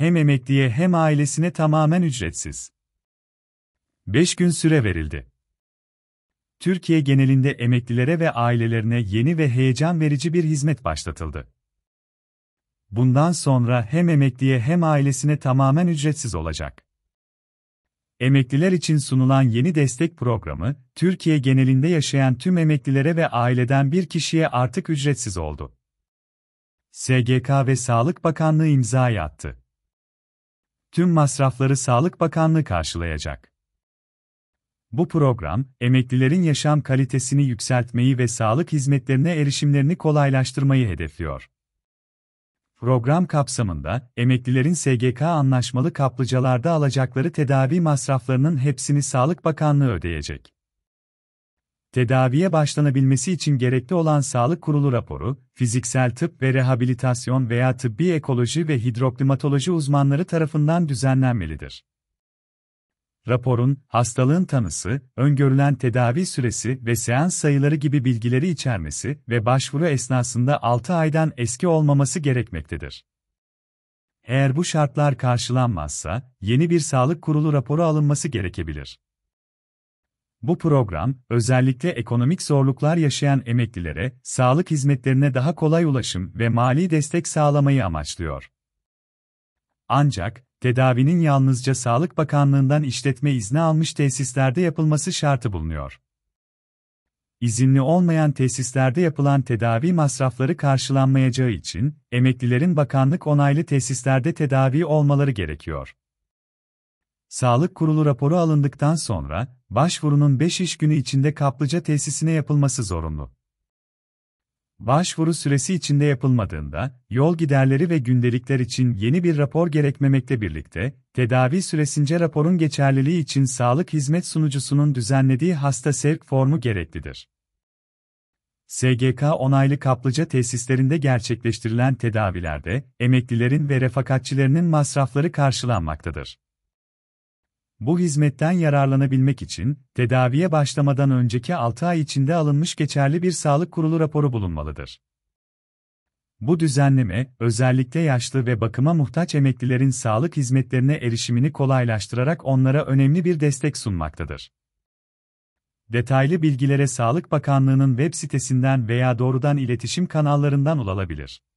hem emekliye hem ailesine tamamen ücretsiz. 5 gün süre verildi. Türkiye genelinde emeklilere ve ailelerine yeni ve heyecan verici bir hizmet başlatıldı. Bundan sonra hem emekliye hem ailesine tamamen ücretsiz olacak. Emekliler için sunulan yeni destek programı, Türkiye genelinde yaşayan tüm emeklilere ve aileden bir kişiye artık ücretsiz oldu. SGK ve Sağlık Bakanlığı imzayı attı tüm masrafları Sağlık Bakanlığı karşılayacak. Bu program, emeklilerin yaşam kalitesini yükseltmeyi ve sağlık hizmetlerine erişimlerini kolaylaştırmayı hedefliyor. Program kapsamında, emeklilerin SGK anlaşmalı kaplıcalarda alacakları tedavi masraflarının hepsini Sağlık Bakanlığı ödeyecek. Tedaviye başlanabilmesi için gerekli olan sağlık kurulu raporu, fiziksel tıp ve rehabilitasyon veya tıbbi ekoloji ve hidroklimatoloji uzmanları tarafından düzenlenmelidir. Raporun, hastalığın tanısı, öngörülen tedavi süresi ve seans sayıları gibi bilgileri içermesi ve başvuru esnasında 6 aydan eski olmaması gerekmektedir. Eğer bu şartlar karşılanmazsa, yeni bir sağlık kurulu raporu alınması gerekebilir. Bu program, özellikle ekonomik zorluklar yaşayan emeklilere, sağlık hizmetlerine daha kolay ulaşım ve mali destek sağlamayı amaçlıyor. Ancak, tedavinin yalnızca Sağlık Bakanlığından işletme izni almış tesislerde yapılması şartı bulunuyor. İzinli olmayan tesislerde yapılan tedavi masrafları karşılanmayacağı için, emeklilerin bakanlık onaylı tesislerde tedavi olmaları gerekiyor. Sağlık Kurulu raporu alındıktan sonra, başvurunun 5 iş günü içinde kaplıca tesisine yapılması zorunlu. Başvuru süresi içinde yapılmadığında, yol giderleri ve gündelikler için yeni bir rapor gerekmemekle birlikte, tedavi süresince raporun geçerliliği için sağlık hizmet sunucusunun düzenlediği hasta sevk formu gereklidir. SGK onaylı kaplıca tesislerinde gerçekleştirilen tedavilerde, emeklilerin ve refakatçilerinin masrafları karşılanmaktadır. Bu hizmetten yararlanabilmek için, tedaviye başlamadan önceki 6 ay içinde alınmış geçerli bir sağlık kurulu raporu bulunmalıdır. Bu düzenleme, özellikle yaşlı ve bakıma muhtaç emeklilerin sağlık hizmetlerine erişimini kolaylaştırarak onlara önemli bir destek sunmaktadır. Detaylı bilgilere Sağlık Bakanlığı'nın web sitesinden veya doğrudan iletişim kanallarından ulaşılabilir.